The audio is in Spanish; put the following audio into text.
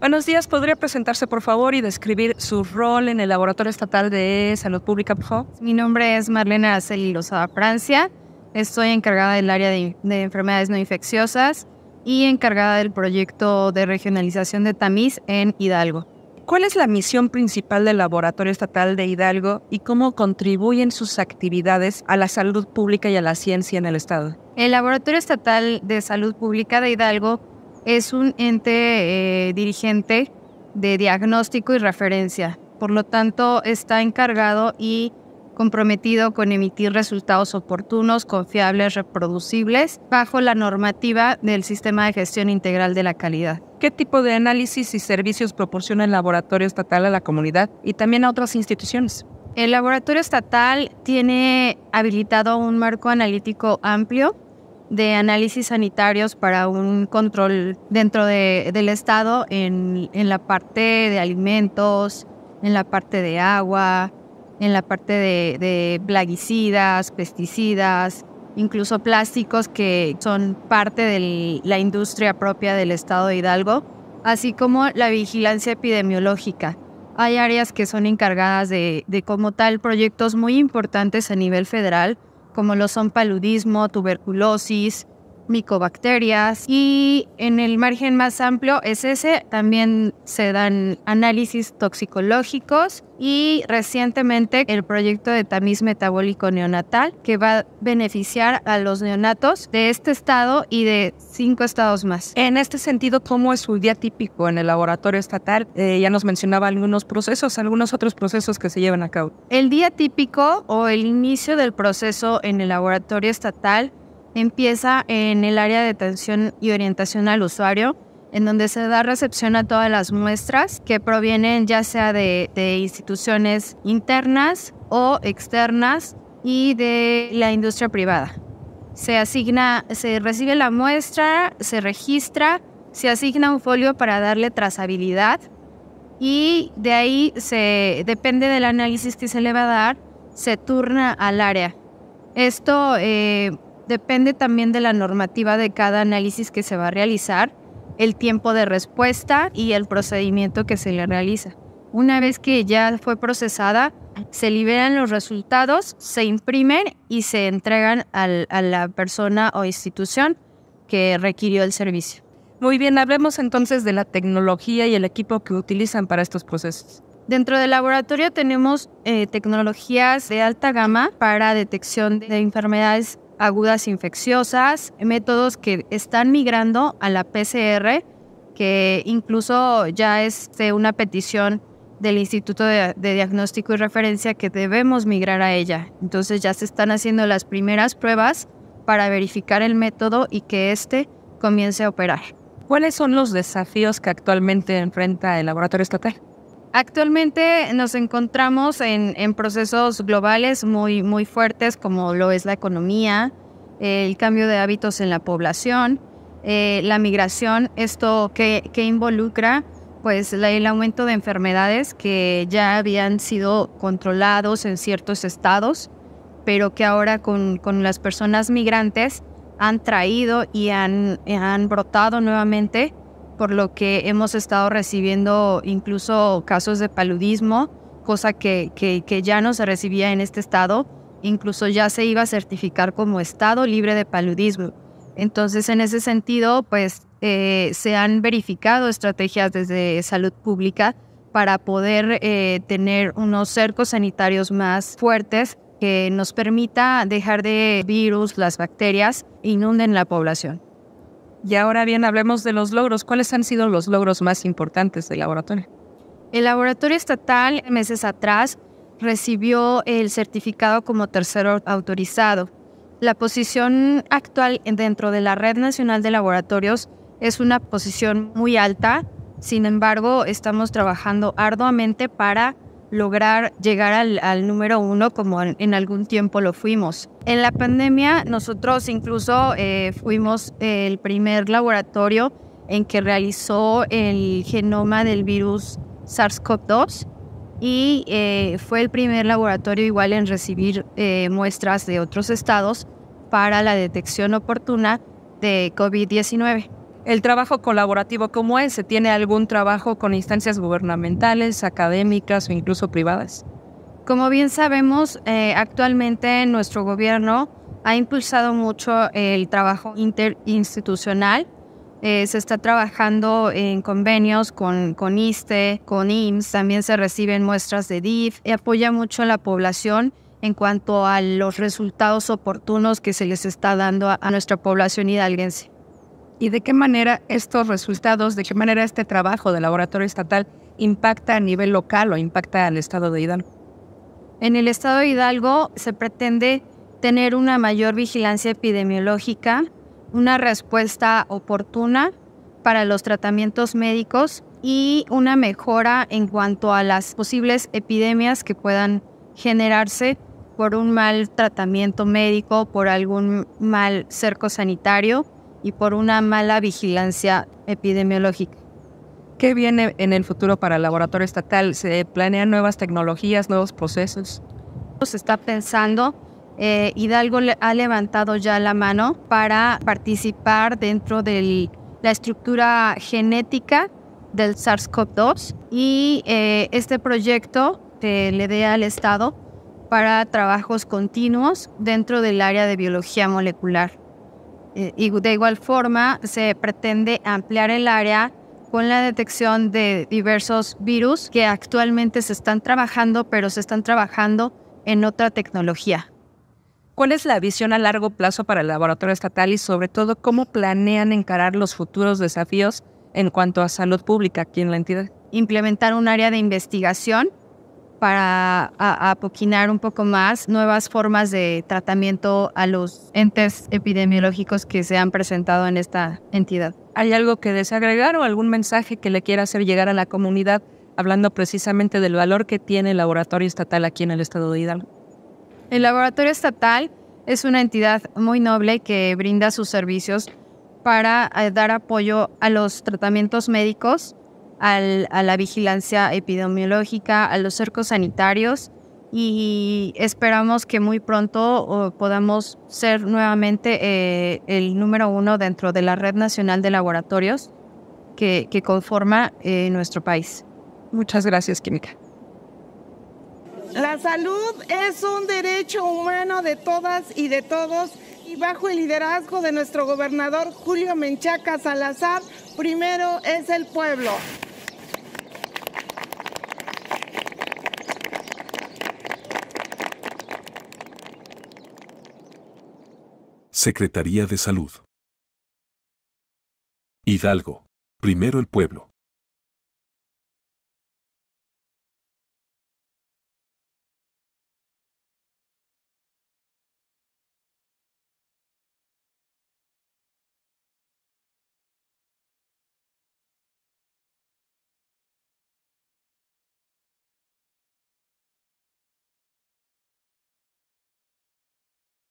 Buenos días, ¿podría presentarse por favor y describir su rol en el Laboratorio Estatal de Salud Pública, Mi nombre es Marlene Araceli Lozada Francia, estoy encargada del área de, de, enfermedades no infecciosas y encargada del proyecto de regionalización de tamiz en Hidalgo. ¿Cuál es la misión principal del Laboratorio Estatal de Hidalgo y cómo contribuyen sus actividades a la salud pública y a la ciencia en el Estado? El Laboratorio Estatal de Salud Pública de Hidalgo es un ente eh, dirigente de diagnóstico y referencia. Por lo tanto, está encargado y comprometido con emitir resultados oportunos, confiables, reproducibles, bajo la normativa del Sistema de Gestión Integral de la Calidad. ¿Qué tipo de análisis y servicios proporciona el Laboratorio Estatal a la comunidad y también a otras instituciones? El Laboratorio Estatal tiene habilitado un marco analítico amplio de análisis sanitarios para un control dentro de, del Estado en, en, la parte de alimentos, en la parte de agua, en la parte de, de plaguicidas, pesticidas, incluso plásticos que son parte de la industria propia del Estado de Hidalgo, así como la vigilancia epidemiológica. Hay áreas que son encargadas de, de como tal proyectos muy importantes a nivel federal como lo son paludismo, tuberculosis, micobacterias y en el margen más amplio es ese. También se dan análisis toxicológicos y recientemente el proyecto de tamiz metabólico neonatal que va a beneficiar a los neonatos de este estado y de cinco estados más. En este sentido, ¿cómo es su día típico en el laboratorio estatal? Eh, ya nos mencionaba algunos procesos, algunos otros procesos que se llevan a cabo. El día típico o el inicio del proceso en el laboratorio estatal Empieza en el área de atención y orientación al usuario, en donde se da recepción a todas las muestras que provienen ya sea de, instituciones internas o externas y de la industria privada. Se asigna, se recibe la muestra, se registra, se asigna un folio para darle trazabilidad y de ahí se depende del análisis que se le va a dar, se turna al área. Esto eh, Depende también de la normativa de cada análisis que se va a realizar, el tiempo de respuesta y el procedimiento que se le realiza. Una vez que ya fue procesada, se liberan los resultados, se imprimen y se entregan a la persona o institución que requirió el servicio. Muy bien, hablemos entonces de la tecnología y el equipo que utilizan para estos procesos. Dentro del laboratorio tenemos eh, tecnologías de alta gama para detección de enfermedades agudas infecciosas, métodos que están migrando a la PCR, que incluso ya es este, una petición del Instituto de, Diagnóstico y Referencia que debemos migrar a ella. Entonces ya se están haciendo las primeras pruebas para verificar el método y que éste comience a operar. ¿Cuáles son los desafíos que actualmente enfrenta el laboratorio estatal? Actualmente nos encontramos en, procesos globales muy, muy fuertes como lo es la economía, el cambio de hábitos en la población, eh, la migración, esto que, involucra pues el aumento de enfermedades que ya habían sido controlados en ciertos estados, pero que ahora con, las personas migrantes han traído y han brotado nuevamente por lo que hemos estado recibiendo incluso casos de paludismo, cosa que, que, ya no se recibía en este estado, incluso ya se iba a certificar como estado libre de paludismo. Entonces, en ese sentido, pues eh, se han verificado estrategias desde salud pública para poder eh, tener unos cercos sanitarios más fuertes que nos permita dejar de virus, las bacterias, inunden la población. Y ahora bien, hablemos de los logros. ¿Cuáles han sido los logros más importantes del laboratorio? El laboratorio estatal, meses atrás, recibió el certificado como tercero autorizado. La posición actual dentro de la Red Nacional de Laboratorios es una posición muy alta, sin embargo, estamos trabajando arduamente para lograr llegar al, número uno como en, algún tiempo lo fuimos. En la pandemia nosotros incluso eh, fuimos el primer laboratorio en que realizó el genoma del virus SARS-CoV-2 y eh, fue el primer laboratorio igual en recibir eh, muestras de otros estados para la detección oportuna de COVID-19 el trabajo colaborativo como es? ¿Se tiene algún trabajo con instancias gubernamentales, académicas o incluso privadas? Como bien sabemos, eh, actualmente nuestro gobierno ha impulsado mucho el trabajo interinstitucional. Eh, se está trabajando en convenios con, con ISTE, con IMSS, también se reciben muestras de DIF y apoya mucho a la población en cuanto a los resultados oportunos que se les está dando a, a nuestra población hidalguense y de qué manera estos resultados, de qué manera este trabajo de laboratorio estatal impacta a nivel local o impacta al estado de Hidalgo. En el estado de Hidalgo se pretende tener una mayor vigilancia epidemiológica, una respuesta oportuna para los tratamientos médicos y una mejora en cuanto a las posibles epidemias que puedan generarse por un mal tratamiento médico, por algún mal cerco sanitario y por una mala vigilancia epidemiológica. ¿Qué viene en el futuro para el laboratorio estatal? ¿Se planean nuevas tecnologías, nuevos procesos? Se está pensando, eh, Hidalgo ha levantado ya la mano para participar dentro de la estructura genética del SARS-CoV-2 y eh, este proyecto que le dé al Estado para trabajos continuos dentro del área de biología molecular. Eh, y de igual forma, se pretende ampliar el área con la detección de diversos virus que actualmente se están trabajando, pero se están trabajando en otra tecnología. ¿Cuál es la visión a largo plazo para el laboratorio estatal y sobre todo cómo planean encarar los futuros desafíos en cuanto a salud pública aquí en la entidad? Implementar un área de investigación para apoquinar un poco más nuevas formas de tratamiento a los entes epidemiológicos que se han presentado en esta entidad. ¿Hay algo que desagregar o algún mensaje que le quiera hacer llegar a la comunidad hablando precisamente del valor que tiene el laboratorio estatal aquí en el estado de Hidalgo? El laboratorio estatal es una entidad muy noble que brinda sus servicios para eh, dar apoyo a los tratamientos médicos a la vigilancia epidemiológica, a los cercos sanitarios y esperamos que muy pronto podamos ser nuevamente eh, el número uno dentro de la Red Nacional de Laboratorios que, conforma eh, nuestro país. Muchas gracias, Química. La salud es un derecho humano de todas y de todos y bajo el liderazgo de nuestro gobernador Julio Menchaca Salazar, primero es el pueblo. Secretaría de Salud. Hidalgo. Primero el pueblo.